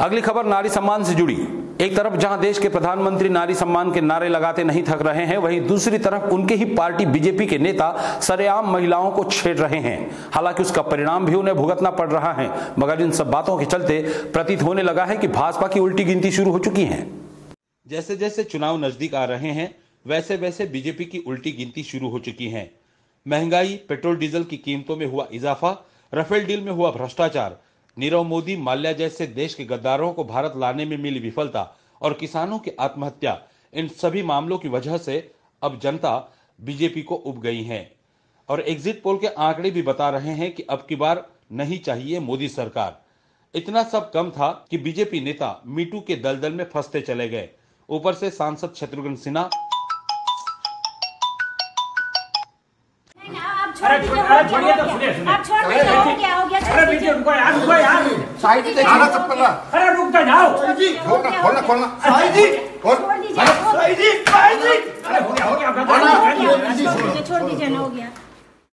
अगली खबर नारी सम्मान से जुड़ी एक तरफ जहां देश के प्रधानमंत्री नारी सम्मान के नारे लगाते नहीं थक रहे हैं वहीं दूसरी तरफ उनके ही पार्टी बीजेपी के नेता सरेआम महिलाओं को छेड़ रहे हैं हालांकि उसका परिणाम भी उन्हें भुगतना पड़ रहा है मगर इन सब बातों के चलते प्रतीत होने लगा है कि भाजपा की उल्टी गिनती शुरू हो चुकी है जैसे जैसे चुनाव नजदीक आ रहे हैं वैसे वैसे बीजेपी की उल्टी गिनती शुरू हो चुकी है महंगाई पेट्रोल डीजल की कीमतों में हुआ इजाफा राफेल डील में हुआ भ्रष्टाचार नीरव मोदी माल्या जैसे देश के गद्दारों को भारत लाने में मिली विफलता और किसानों की आत्महत्या इन सभी मामलों की वजह से अब जनता बीजेपी को उब गई है और एग्जिट पोल के आंकड़े भी बता रहे हैं कि अब की बार नहीं चाहिए मोदी सरकार इतना सब कम था कि बीजेपी नेता मीटू के दलदल में फंसते चले गए ऊपर से सांसद शत्रुघ्न सिन्हा तो, आप अरे रुक जाओ खोलना खोलना खोलना साई जी खोल जी साई जी हो गया हो गया छोड़ दीजिए ना हो गया